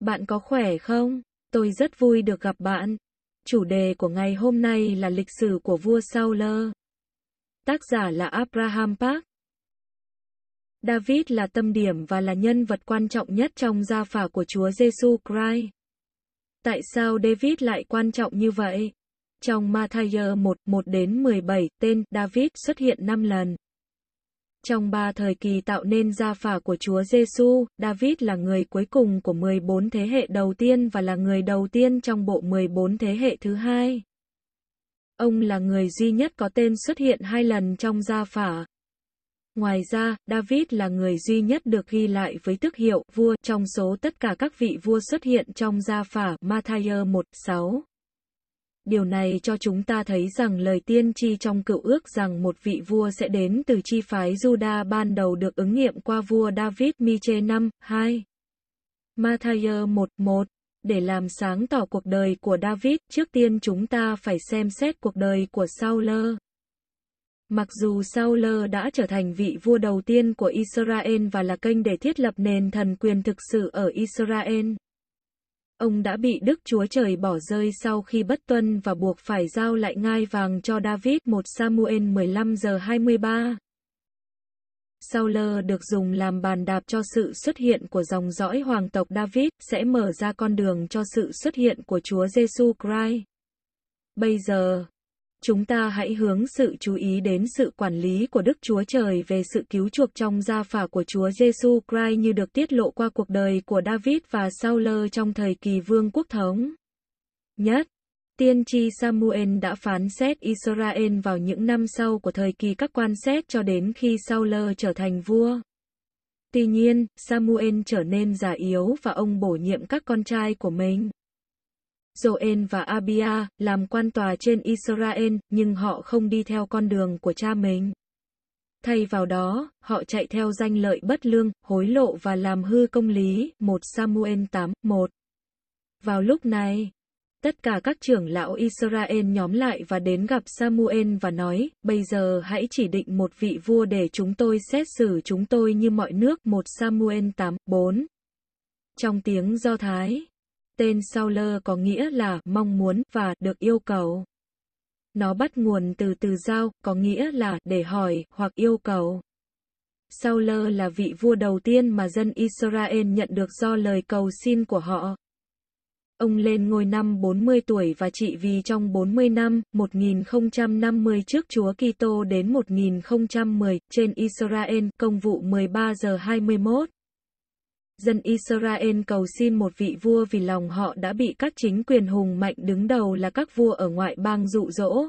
Bạn có khỏe không? Tôi rất vui được gặp bạn. Chủ đề của ngày hôm nay là lịch sử của vua Saul. Tác giả là Abraham Park. David là tâm điểm và là nhân vật quan trọng nhất trong gia phả của Chúa Giêsu Christ. Tại sao David lại quan trọng như vậy? Trong Matthew 1, 1 đến 17, tên David xuất hiện 5 lần. Trong ba thời kỳ tạo nên gia phả của Chúa Giêsu, David là người cuối cùng của 14 thế hệ đầu tiên và là người đầu tiên trong bộ 14 thế hệ thứ hai. Ông là người duy nhất có tên xuất hiện hai lần trong gia phả. Ngoài ra, David là người duy nhất được ghi lại với tước hiệu vua trong số tất cả các vị vua xuất hiện trong gia phả Matthew 1:6. Điều này cho chúng ta thấy rằng lời tiên tri trong cựu ước rằng một vị vua sẽ đến từ chi phái Juda ban đầu được ứng nghiệm qua vua David Miche 5, 2. Matthew 1, 1 để làm sáng tỏ cuộc đời của David, trước tiên chúng ta phải xem xét cuộc đời của Saul. Mặc dù Saul đã trở thành vị vua đầu tiên của Israel và là kênh để thiết lập nền thần quyền thực sự ở Israel, Ông đã bị Đức Chúa Trời bỏ rơi sau khi bất tuân và buộc phải giao lại ngai vàng cho David 1 Samuel 15 giờ 23. Saul được dùng làm bàn đạp cho sự xuất hiện của dòng dõi hoàng tộc David sẽ mở ra con đường cho sự xuất hiện của Chúa Giêsu Christ. Bây giờ, chúng ta hãy hướng sự chú ý đến sự quản lý của Đức Chúa Trời về sự cứu chuộc trong gia phả của Chúa Giêsu Christ như được tiết lộ qua cuộc đời của David và Saul trong thời kỳ vương quốc thống. Nhất, tiên tri Samuel đã phán xét Israel vào những năm sau của thời kỳ các quan xét cho đến khi Saul trở thành vua. Tuy nhiên, Samuel trở nên già yếu và ông bổ nhiệm các con trai của mình. Joel và Abia, làm quan tòa trên Israel, nhưng họ không đi theo con đường của cha mình. Thay vào đó, họ chạy theo danh lợi bất lương, hối lộ và làm hư công lý, 1 Samuel 8, 1. Vào lúc này, tất cả các trưởng lão Israel nhóm lại và đến gặp Samuel và nói, bây giờ hãy chỉ định một vị vua để chúng tôi xét xử chúng tôi như mọi nước, 1 Samuel 8, 4. Trong tiếng Do Thái, Tên Sauler có nghĩa là mong muốn và được yêu cầu. Nó bắt nguồn từ từ giao, có nghĩa là để hỏi hoặc yêu cầu. Sauler là vị vua đầu tiên mà dân Israel nhận được do lời cầu xin của họ. Ông lên ngôi năm 40 tuổi và trị vì trong 40 năm, 1050 trước Chúa Kitô đến 1010 trên Israel, công vụ 13 giờ 21. Dân Israel cầu xin một vị vua vì lòng họ đã bị các chính quyền hùng mạnh đứng đầu là các vua ở ngoại bang dụ dỗ.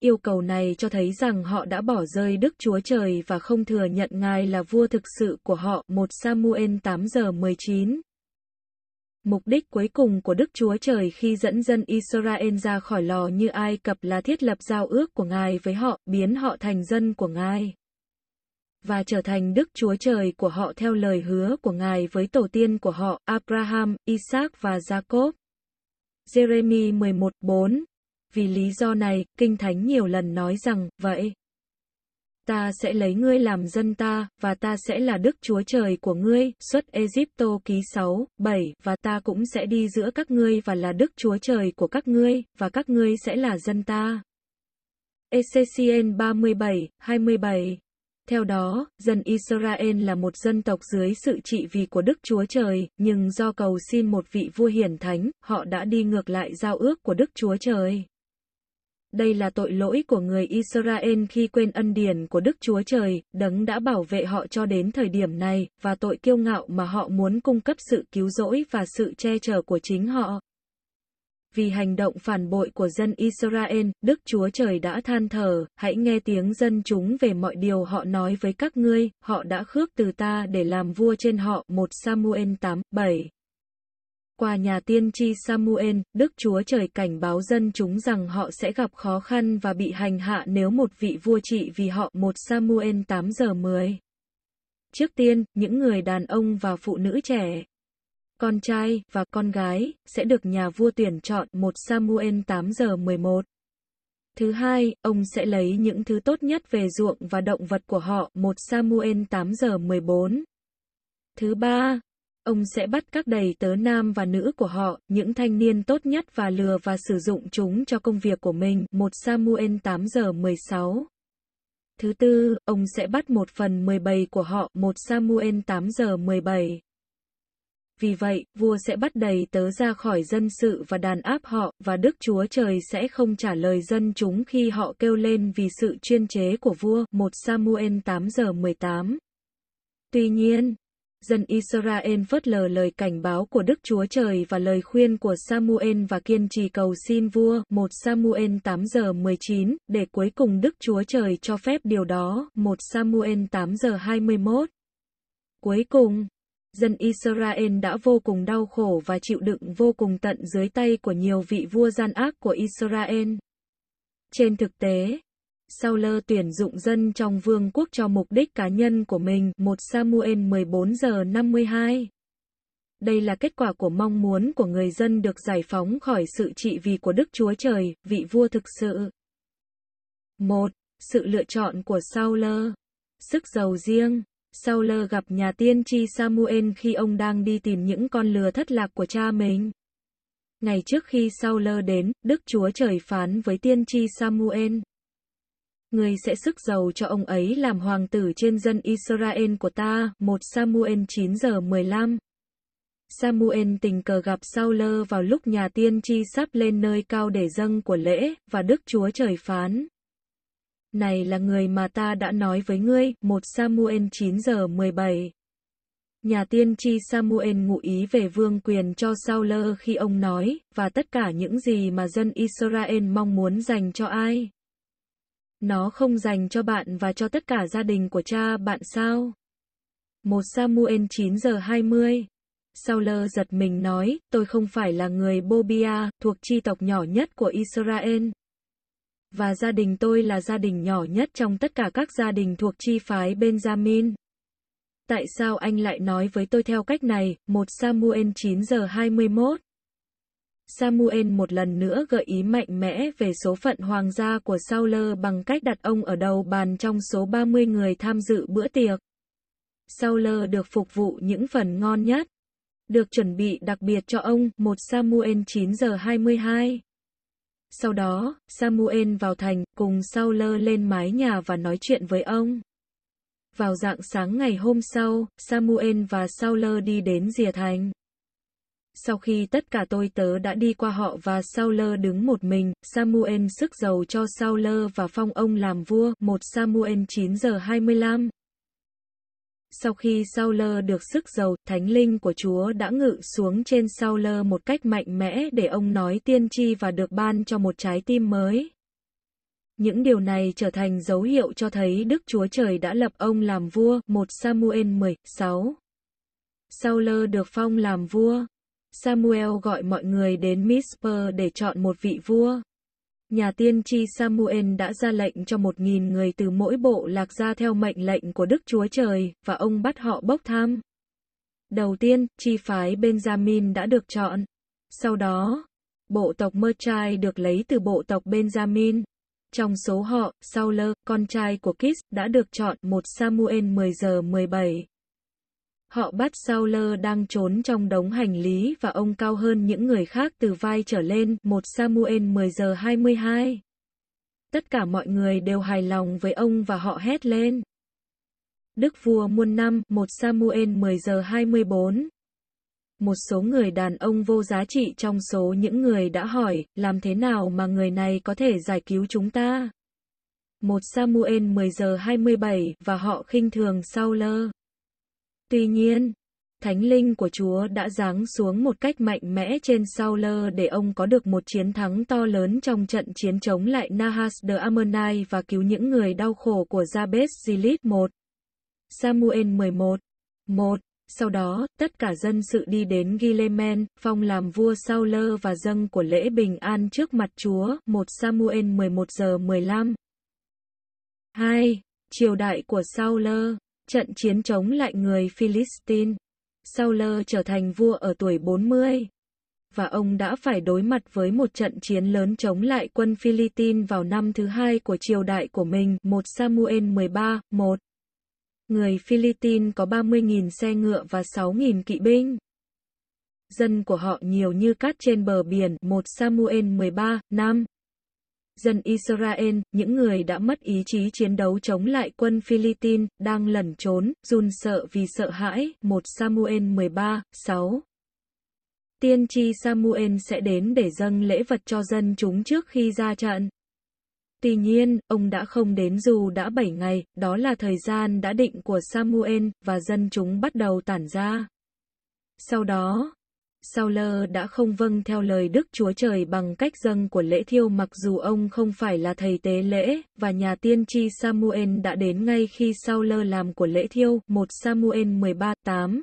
Yêu cầu này cho thấy rằng họ đã bỏ rơi Đức Chúa Trời và không thừa nhận Ngài là vua thực sự của họ. 1 Samuel 8 giờ 19 Mục đích cuối cùng của Đức Chúa Trời khi dẫn dân Israel ra khỏi lò như Ai Cập là thiết lập giao ước của Ngài với họ, biến họ thành dân của Ngài và trở thành Đức Chúa Trời của họ theo lời hứa của Ngài với tổ tiên của họ Abraham, Isaac và Jacob. Jeremy 11:4 Vì lý do này, Kinh Thánh nhiều lần nói rằng, vậy ta sẽ lấy ngươi làm dân ta, và ta sẽ là Đức Chúa Trời của ngươi, xuất Egypto ký 6, 7, và ta cũng sẽ đi giữa các ngươi và là Đức Chúa Trời của các ngươi, và các ngươi sẽ là dân ta. Ezechiel 37, 27 theo đó, dân Israel là một dân tộc dưới sự trị vì của Đức Chúa Trời, nhưng do cầu xin một vị vua hiển thánh, họ đã đi ngược lại giao ước của Đức Chúa Trời. Đây là tội lỗi của người Israel khi quên ân điển của Đức Chúa Trời, đấng đã bảo vệ họ cho đến thời điểm này, và tội kiêu ngạo mà họ muốn cung cấp sự cứu rỗi và sự che chở của chính họ. Vì hành động phản bội của dân Israel, Đức Chúa Trời đã than thở, hãy nghe tiếng dân chúng về mọi điều họ nói với các ngươi, họ đã khước từ ta để làm vua trên họ. 1 Samuel 8, 7 Qua nhà tiên tri Samuel, Đức Chúa Trời cảnh báo dân chúng rằng họ sẽ gặp khó khăn và bị hành hạ nếu một vị vua trị vì họ. 1 Samuel 8 giờ 10 Trước tiên, những người đàn ông và phụ nữ trẻ, con trai và con gái sẽ được nhà vua tuyển chọn 1 Samuel 8 giờ 11. Thứ hai, ông sẽ lấy những thứ tốt nhất về ruộng và động vật của họ 1 Samuel 8 giờ 14. Thứ ba, ông sẽ bắt các đầy tớ nam và nữ của họ, những thanh niên tốt nhất và lừa và sử dụng chúng cho công việc của mình 1 Samuel 8 giờ 16. Thứ tư, ông sẽ bắt một phần 17 của họ 1 Samuel 8 giờ 17 vì vậy, vua sẽ bắt đầy tớ ra khỏi dân sự và đàn áp họ, và Đức Chúa Trời sẽ không trả lời dân chúng khi họ kêu lên vì sự chuyên chế của vua. 1 Samuel 8 giờ 18 Tuy nhiên, dân Israel phớt lờ lời cảnh báo của Đức Chúa Trời và lời khuyên của Samuel và kiên trì cầu xin vua 1 Samuel 8 giờ 19 để cuối cùng Đức Chúa Trời cho phép điều đó 1 Samuel 8 giờ 21. Cuối cùng, Dân Israel đã vô cùng đau khổ và chịu đựng vô cùng tận dưới tay của nhiều vị vua gian ác của Israel. Trên thực tế, Saul tuyển dụng dân trong vương quốc cho mục đích cá nhân của mình 1 Samuel 14 giờ 52. Đây là kết quả của mong muốn của người dân được giải phóng khỏi sự trị vì của Đức Chúa Trời, vị vua thực sự. 1. Sự lựa chọn của Saul. Sức giàu riêng Sauler gặp nhà tiên tri Samuel khi ông đang đi tìm những con lừa thất lạc của cha mình. Ngày trước khi Sauler đến, Đức Chúa Trời phán với tiên tri Samuel. Người sẽ sức giàu cho ông ấy làm hoàng tử trên dân Israel của ta, 1 Samuel 9 giờ 15. Samuel tình cờ gặp Sauler vào lúc nhà tiên tri sắp lên nơi cao để dâng của lễ, và Đức Chúa Trời phán. Này là người mà ta đã nói với ngươi, 1 Samuel 9 giờ 17. Nhà tiên tri Samuel ngụ ý về vương quyền cho Saul khi ông nói, và tất cả những gì mà dân Israel mong muốn dành cho ai. Nó không dành cho bạn và cho tất cả gia đình của cha bạn sao? 1 Samuel 9 giờ 20 Saul giật mình nói, tôi không phải là người Bobia, thuộc chi tộc nhỏ nhất của Israel và gia đình tôi là gia đình nhỏ nhất trong tất cả các gia đình thuộc chi phái Benjamin. Tại sao anh lại nói với tôi theo cách này? 1 Samuel 9 giờ 21 Samuel một lần nữa gợi ý mạnh mẽ về số phận hoàng gia của Saul bằng cách đặt ông ở đầu bàn trong số 30 người tham dự bữa tiệc. Saul được phục vụ những phần ngon nhất, được chuẩn bị đặc biệt cho ông, 1 Samuel 9 giờ 22. Sau đó, Samuel vào thành cùng Saul lên mái nhà và nói chuyện với ông. Vào dạng sáng ngày hôm sau, Samuel và Saul đi đến rìa thành. Sau khi tất cả tôi tớ đã đi qua họ và Saul đứng một mình, Samuel sức giàu cho Saul và phong ông làm vua, 1 Samuel 9 giờ 25. Sau khi sau lơ được sức dầu thánh linh của Chúa đã ngự xuống trên sau lơ một cách mạnh mẽ để ông nói tiên tri và được ban cho một trái tim mới. Những điều này trở thành dấu hiệu cho thấy Đức Chúa Trời đã lập ông làm vua, 1 Samuel 16. Sau lơ được phong làm vua, Samuel gọi mọi người đến Misper để chọn một vị vua. Nhà tiên tri Samuel đã ra lệnh cho một nghìn người từ mỗi bộ lạc ra theo mệnh lệnh của Đức Chúa Trời, và ông bắt họ bốc tham. Đầu tiên, chi phái Benjamin đã được chọn. Sau đó, bộ tộc Mơ Trai được lấy từ bộ tộc Benjamin. Trong số họ, Sauler, con trai của Kis, đã được chọn một Samuel 10 giờ 17. Họ bắt Sauler đang trốn trong đống hành lý và ông cao hơn những người khác từ vai trở lên một Samuel 10 giờ 22. Tất cả mọi người đều hài lòng với ông và họ hét lên. Đức vua muôn năm một Samuel 10 giờ 24 Một số người đàn ông vô giá trị trong số những người đã hỏi, làm thế nào mà người này có thể giải cứu chúng ta? một Samuel 10 giờ 27 và họ khinh thường Sauler. Tuy nhiên, Thánh linh của Chúa đã giáng xuống một cách mạnh mẽ trên Sauler để ông có được một chiến thắng to lớn trong trận chiến chống lại Nahas the Ammonite và cứu những người đau khổ của Jabez Gilead 1. Samuel 11. 1. Sau đó, tất cả dân sự đi đến Gilemen, phong làm vua Sauler và dâng của lễ bình an trước mặt Chúa, 1 Samuel 11 giờ 15. 2. Triều đại của Sauler trận chiến chống lại người Philistine. Sauler trở thành vua ở tuổi 40 và ông đã phải đối mặt với một trận chiến lớn chống lại quân Philippines vào năm thứ hai của triều đại của mình, 1 Samuel 13, 1. Người Philippines có 30.000 xe ngựa và 6.000 kỵ binh. Dân của họ nhiều như cát trên bờ biển, 1 Samuel 13, 5 dân Israel, những người đã mất ý chí chiến đấu chống lại quân Philippines, đang lẩn trốn, run sợ vì sợ hãi, 1 Samuel 13, 6. Tiên tri Samuel sẽ đến để dâng lễ vật cho dân chúng trước khi ra trận. Tuy nhiên, ông đã không đến dù đã 7 ngày, đó là thời gian đã định của Samuel, và dân chúng bắt đầu tản ra. Sau đó, Sao đã không vâng theo lời Đức Chúa Trời bằng cách dâng của lễ thiêu mặc dù ông không phải là thầy tế lễ, và nhà tiên tri Samuel đã đến ngay khi Sao làm của lễ thiêu 1 Samuel 13:8.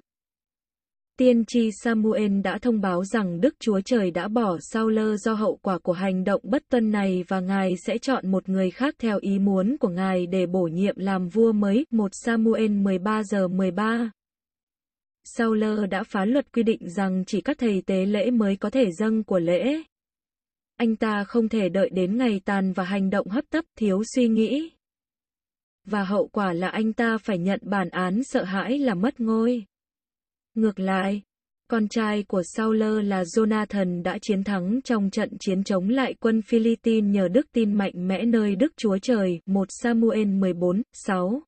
Tiên tri Samuel đã thông báo rằng Đức Chúa Trời đã bỏ Sao do hậu quả của hành động bất tuân này và Ngài sẽ chọn một người khác theo ý muốn của Ngài để bổ nhiệm làm vua mới 1 Samuel 13 giờ 13. Sauler đã phá luật quy định rằng chỉ các thầy tế lễ mới có thể dâng của lễ. Anh ta không thể đợi đến ngày tàn và hành động hấp tấp thiếu suy nghĩ. Và hậu quả là anh ta phải nhận bản án sợ hãi là mất ngôi. Ngược lại, con trai của Sauler là Jonathan đã chiến thắng trong trận chiến chống lại quân Philippines nhờ đức tin mạnh mẽ nơi Đức Chúa Trời 1 Samuel 14, 6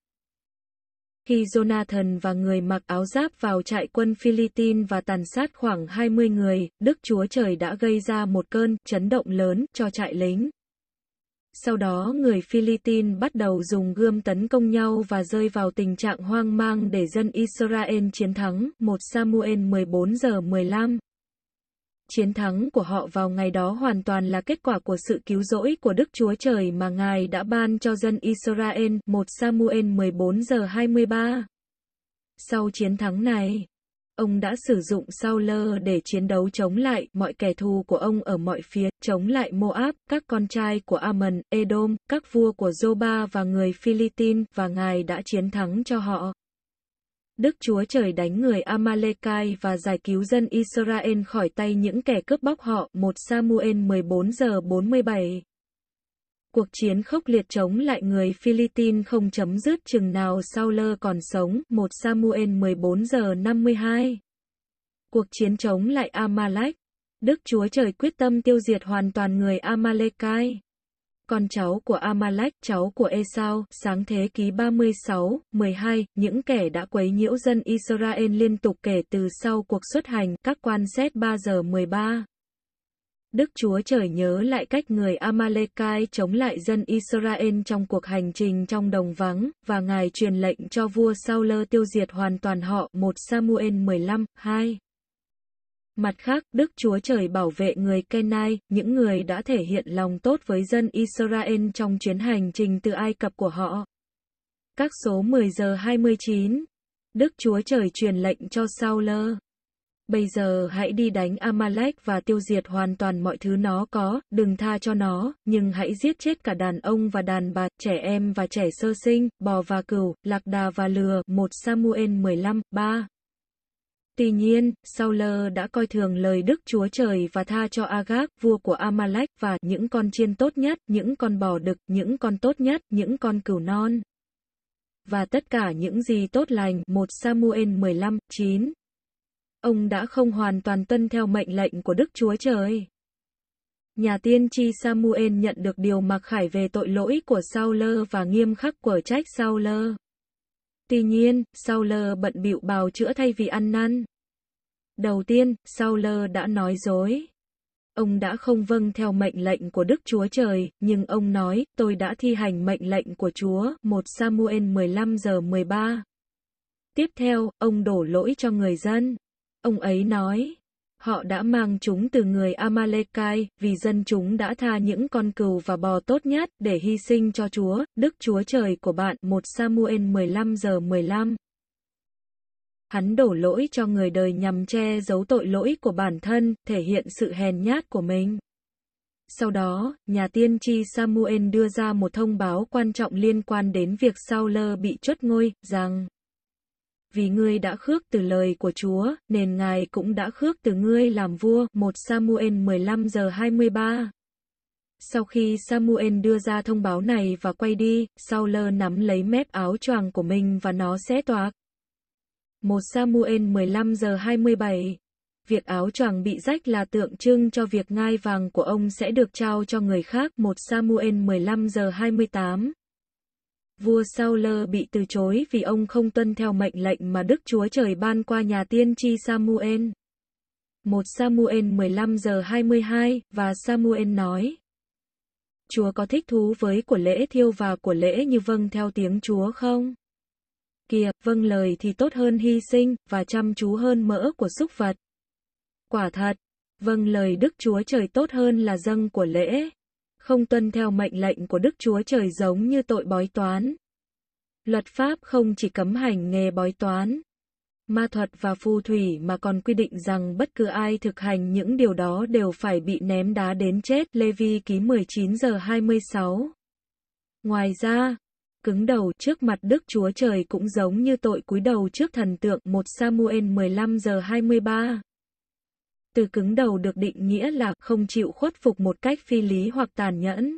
khi Jonathan và người mặc áo giáp vào trại quân Philippines và tàn sát khoảng 20 người, Đức Chúa Trời đã gây ra một cơn chấn động lớn cho trại lính. Sau đó người Philippines bắt đầu dùng gươm tấn công nhau và rơi vào tình trạng hoang mang để dân Israel chiến thắng 1 Samuel 14 giờ 15. Chiến thắng của họ vào ngày đó hoàn toàn là kết quả của sự cứu rỗi của Đức Chúa Trời mà Ngài đã ban cho dân Israel 1 Samuel 14 giờ 23. Sau chiến thắng này, ông đã sử dụng sao lơ để chiến đấu chống lại mọi kẻ thù của ông ở mọi phía, chống lại Moab, các con trai của Ammon, Edom, các vua của Zoba và người Philippines và Ngài đã chiến thắng cho họ. Đức Chúa Trời đánh người Amalekai và giải cứu dân Israel khỏi tay những kẻ cướp bóc họ. 1 Samuel 14 giờ 47 Cuộc chiến khốc liệt chống lại người Philippines không chấm dứt chừng nào Saul còn sống. 1 Samuel 14 giờ 52 Cuộc chiến chống lại Amalek Đức Chúa Trời quyết tâm tiêu diệt hoàn toàn người Amalekai con cháu của Amalek, cháu của Esau, sáng thế ký 36, 12, những kẻ đã quấy nhiễu dân Israel liên tục kể từ sau cuộc xuất hành, các quan xét 3 giờ 13. Đức Chúa Trời nhớ lại cách người Amalekai chống lại dân Israel trong cuộc hành trình trong đồng vắng, và Ngài truyền lệnh cho vua Sauler tiêu diệt hoàn toàn họ 1 Samuel 15, 2. Mặt khác, Đức Chúa Trời bảo vệ người Kenai, những người đã thể hiện lòng tốt với dân Israel trong chuyến hành trình từ Ai Cập của họ. Các số 10 giờ 29, Đức Chúa Trời truyền lệnh cho Saul. Bây giờ hãy đi đánh Amalek và tiêu diệt hoàn toàn mọi thứ nó có, đừng tha cho nó, nhưng hãy giết chết cả đàn ông và đàn bà, trẻ em và trẻ sơ sinh, bò và cừu, lạc đà và lừa. 1 Samuel 15, 3 Tuy nhiên, Saul đã coi thường lời Đức Chúa Trời và tha cho Agag, vua của Amalek và những con chiên tốt nhất, những con bò đực, những con tốt nhất, những con cừu non. Và tất cả những gì tốt lành, 1 Samuel 15, 9. Ông đã không hoàn toàn tuân theo mệnh lệnh của Đức Chúa Trời. Nhà tiên tri Samuel nhận được điều mặc khải về tội lỗi của Saul và nghiêm khắc của trách Saul. Tuy nhiên, Sauler bận bịu bào chữa thay vì ăn năn. Đầu tiên, Sauler đã nói dối. Ông đã không vâng theo mệnh lệnh của Đức Chúa Trời, nhưng ông nói, tôi đã thi hành mệnh lệnh của Chúa, 1 Samuel 15 giờ 13. Tiếp theo, ông đổ lỗi cho người dân. Ông ấy nói, Họ đã mang chúng từ người Amalekai, vì dân chúng đã tha những con cừu và bò tốt nhất để hy sinh cho Chúa, Đức Chúa Trời của bạn. 1 Samuel 15 giờ 15 Hắn đổ lỗi cho người đời nhằm che giấu tội lỗi của bản thân, thể hiện sự hèn nhát của mình. Sau đó, nhà tiên tri Samuel đưa ra một thông báo quan trọng liên quan đến việc Sauler bị chốt ngôi, rằng vì ngươi đã khước từ lời của Chúa, nên Ngài cũng đã khước từ ngươi làm vua. 1 Samuel 15 giờ 23 Sau khi Samuel đưa ra thông báo này và quay đi, Saul nắm lấy mép áo choàng của mình và nó xé toạc. 1 Samuel 15 giờ 27 Việc áo choàng bị rách là tượng trưng cho việc ngai vàng của ông sẽ được trao cho người khác. 1 Samuel 15 giờ 28 vua Sauler bị từ chối vì ông không tuân theo mệnh lệnh mà Đức Chúa Trời ban qua nhà tiên tri Samuel. 1 Samuel 15 giờ 22 và Samuel nói: Chúa có thích thú với của lễ thiêu và của lễ như vâng theo tiếng Chúa không? Kìa, vâng lời thì tốt hơn hy sinh và chăm chú hơn mỡ của súc vật. Quả thật, vâng lời Đức Chúa Trời tốt hơn là dâng của lễ không tuân theo mệnh lệnh của Đức Chúa Trời giống như tội bói toán. Luật pháp không chỉ cấm hành nghề bói toán, ma thuật và phù thủy mà còn quy định rằng bất cứ ai thực hành những điều đó đều phải bị ném đá đến chết. Lê Vi ký 19 giờ 26 Ngoài ra, cứng đầu trước mặt Đức Chúa Trời cũng giống như tội cúi đầu trước thần tượng 1 Samuel 15 giờ 23 từ cứng đầu được định nghĩa là không chịu khuất phục một cách phi lý hoặc tàn nhẫn.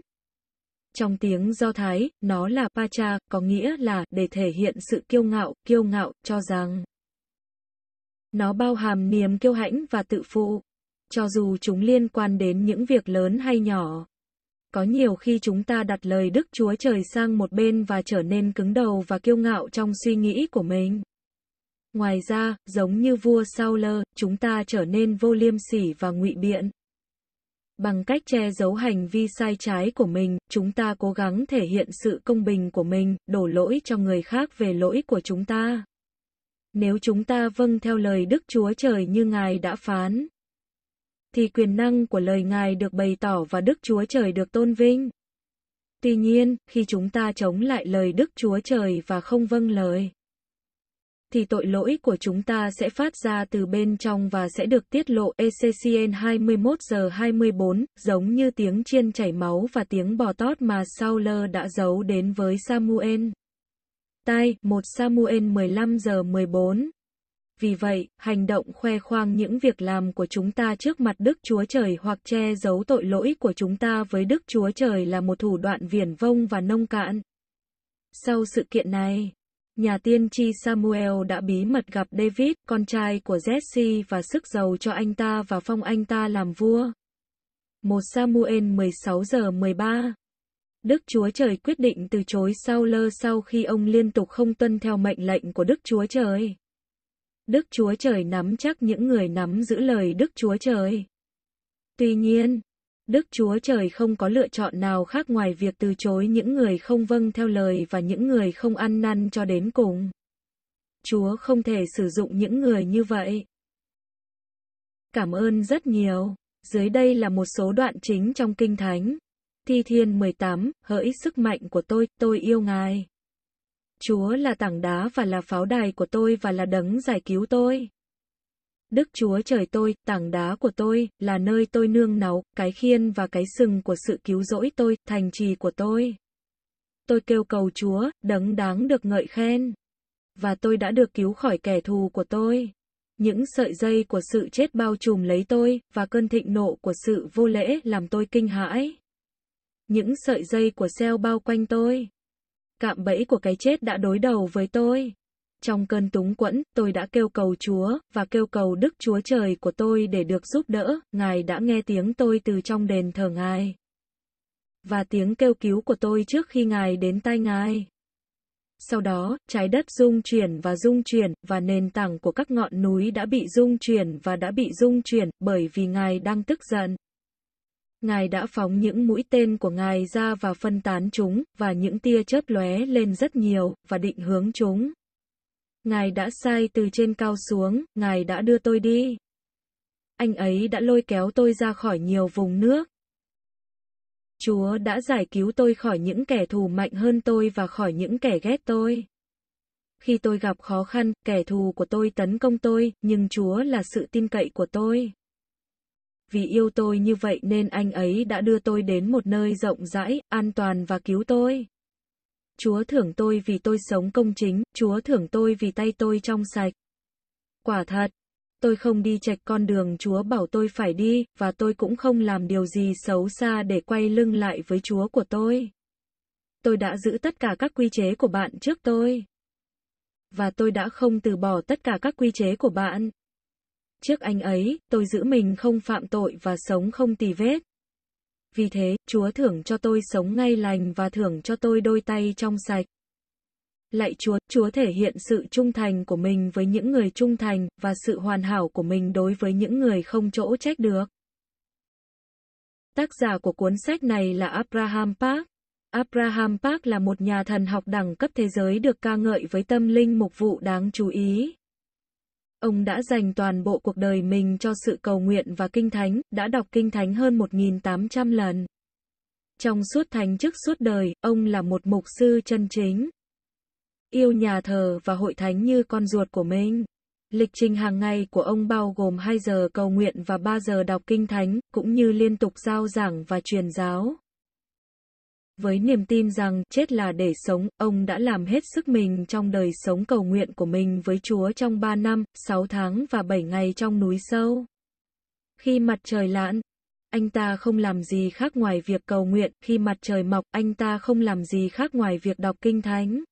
Trong tiếng Do Thái, nó là Pacha, có nghĩa là để thể hiện sự kiêu ngạo, kiêu ngạo, cho rằng. Nó bao hàm niềm kiêu hãnh và tự phụ, cho dù chúng liên quan đến những việc lớn hay nhỏ. Có nhiều khi chúng ta đặt lời Đức Chúa Trời sang một bên và trở nên cứng đầu và kiêu ngạo trong suy nghĩ của mình. Ngoài ra, giống như vua Sao Lơ, chúng ta trở nên vô liêm sỉ và ngụy biện. Bằng cách che giấu hành vi sai trái của mình, chúng ta cố gắng thể hiện sự công bình của mình, đổ lỗi cho người khác về lỗi của chúng ta. Nếu chúng ta vâng theo lời Đức Chúa Trời như Ngài đã phán, thì quyền năng của lời Ngài được bày tỏ và Đức Chúa Trời được tôn vinh. Tuy nhiên, khi chúng ta chống lại lời Đức Chúa Trời và không vâng lời, thì tội lỗi của chúng ta sẽ phát ra từ bên trong và sẽ được tiết lộ ECCN 21 giờ 24, giống như tiếng chiên chảy máu và tiếng bò tót mà Sauler đã giấu đến với Samuel. Tai 1 Samuel 15 giờ 14 vì vậy, hành động khoe khoang những việc làm của chúng ta trước mặt Đức Chúa Trời hoặc che giấu tội lỗi của chúng ta với Đức Chúa Trời là một thủ đoạn viển vông và nông cạn. Sau sự kiện này, Nhà tiên tri Samuel đã bí mật gặp David, con trai của Jesse và sức giàu cho anh ta và phong anh ta làm vua. 1 Samuel 16 giờ 13 Đức Chúa Trời quyết định từ chối Saul sau khi ông liên tục không tuân theo mệnh lệnh của Đức Chúa Trời. Đức Chúa Trời nắm chắc những người nắm giữ lời Đức Chúa Trời. Tuy nhiên, Đức Chúa Trời không có lựa chọn nào khác ngoài việc từ chối những người không vâng theo lời và những người không ăn năn cho đến cùng. Chúa không thể sử dụng những người như vậy. Cảm ơn rất nhiều. Dưới đây là một số đoạn chính trong Kinh Thánh. Thi Thiên 18, hỡi sức mạnh của tôi, tôi yêu Ngài. Chúa là tảng đá và là pháo đài của tôi và là đấng giải cứu tôi. Đức Chúa trời tôi, tảng đá của tôi, là nơi tôi nương náu, cái khiên và cái sừng của sự cứu rỗi tôi, thành trì của tôi. Tôi kêu cầu Chúa, đấng đáng được ngợi khen. Và tôi đã được cứu khỏi kẻ thù của tôi. Những sợi dây của sự chết bao trùm lấy tôi, và cơn thịnh nộ của sự vô lễ làm tôi kinh hãi. Những sợi dây của xeo bao quanh tôi. Cạm bẫy của cái chết đã đối đầu với tôi. Trong cơn túng quẫn, tôi đã kêu cầu Chúa, và kêu cầu Đức Chúa Trời của tôi để được giúp đỡ, Ngài đã nghe tiếng tôi từ trong đền thờ Ngài. Và tiếng kêu cứu của tôi trước khi Ngài đến tay Ngài. Sau đó, trái đất rung chuyển và rung chuyển, và nền tảng của các ngọn núi đã bị rung chuyển và đã bị rung chuyển, bởi vì Ngài đang tức giận. Ngài đã phóng những mũi tên của Ngài ra và phân tán chúng, và những tia chớp lóe lên rất nhiều, và định hướng chúng. Ngài đã sai từ trên cao xuống, Ngài đã đưa tôi đi. Anh ấy đã lôi kéo tôi ra khỏi nhiều vùng nước. Chúa đã giải cứu tôi khỏi những kẻ thù mạnh hơn tôi và khỏi những kẻ ghét tôi. Khi tôi gặp khó khăn, kẻ thù của tôi tấn công tôi, nhưng Chúa là sự tin cậy của tôi. Vì yêu tôi như vậy nên anh ấy đã đưa tôi đến một nơi rộng rãi, an toàn và cứu tôi. Chúa thưởng tôi vì tôi sống công chính, Chúa thưởng tôi vì tay tôi trong sạch. Quả thật, tôi không đi chạch con đường Chúa bảo tôi phải đi, và tôi cũng không làm điều gì xấu xa để quay lưng lại với Chúa của tôi. Tôi đã giữ tất cả các quy chế của bạn trước tôi. Và tôi đã không từ bỏ tất cả các quy chế của bạn. Trước anh ấy, tôi giữ mình không phạm tội và sống không tì vết. Vì thế, Chúa thưởng cho tôi sống ngay lành và thưởng cho tôi đôi tay trong sạch. Lạy Chúa, Chúa thể hiện sự trung thành của mình với những người trung thành và sự hoàn hảo của mình đối với những người không chỗ trách được. Tác giả của cuốn sách này là Abraham Park. Abraham Park là một nhà thần học đẳng cấp thế giới được ca ngợi với tâm linh mục vụ đáng chú ý. Ông đã dành toàn bộ cuộc đời mình cho sự cầu nguyện và kinh thánh, đã đọc kinh thánh hơn 1.800 lần. Trong suốt thành chức suốt đời, ông là một mục sư chân chính. Yêu nhà thờ và hội thánh như con ruột của mình. Lịch trình hàng ngày của ông bao gồm 2 giờ cầu nguyện và 3 giờ đọc kinh thánh, cũng như liên tục giao giảng và truyền giáo. Với niềm tin rằng chết là để sống, ông đã làm hết sức mình trong đời sống cầu nguyện của mình với Chúa trong 3 năm, 6 tháng và 7 ngày trong núi sâu. Khi mặt trời lặn, anh ta không làm gì khác ngoài việc cầu nguyện, khi mặt trời mọc, anh ta không làm gì khác ngoài việc đọc kinh thánh.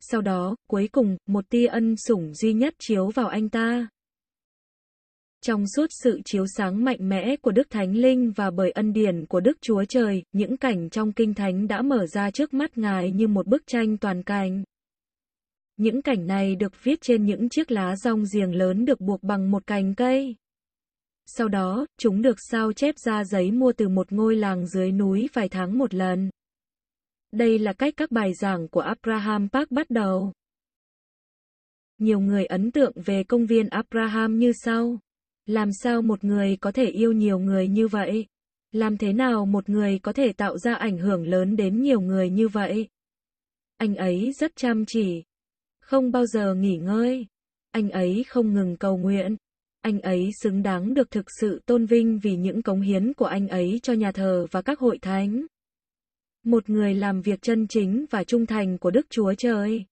Sau đó, cuối cùng, một tia ân sủng duy nhất chiếu vào anh ta. Trong suốt sự chiếu sáng mạnh mẽ của Đức Thánh Linh và bởi ân điển của Đức Chúa Trời, những cảnh trong Kinh Thánh đã mở ra trước mắt Ngài như một bức tranh toàn cảnh. Những cảnh này được viết trên những chiếc lá rong giềng lớn được buộc bằng một cành cây. Sau đó, chúng được sao chép ra giấy mua từ một ngôi làng dưới núi vài tháng một lần. Đây là cách các bài giảng của Abraham Park bắt đầu. Nhiều người ấn tượng về công viên Abraham như sau. Làm sao một người có thể yêu nhiều người như vậy? Làm thế nào một người có thể tạo ra ảnh hưởng lớn đến nhiều người như vậy? Anh ấy rất chăm chỉ, không bao giờ nghỉ ngơi. Anh ấy không ngừng cầu nguyện. Anh ấy xứng đáng được thực sự tôn vinh vì những cống hiến của anh ấy cho nhà thờ và các hội thánh. Một người làm việc chân chính và trung thành của Đức Chúa Trời.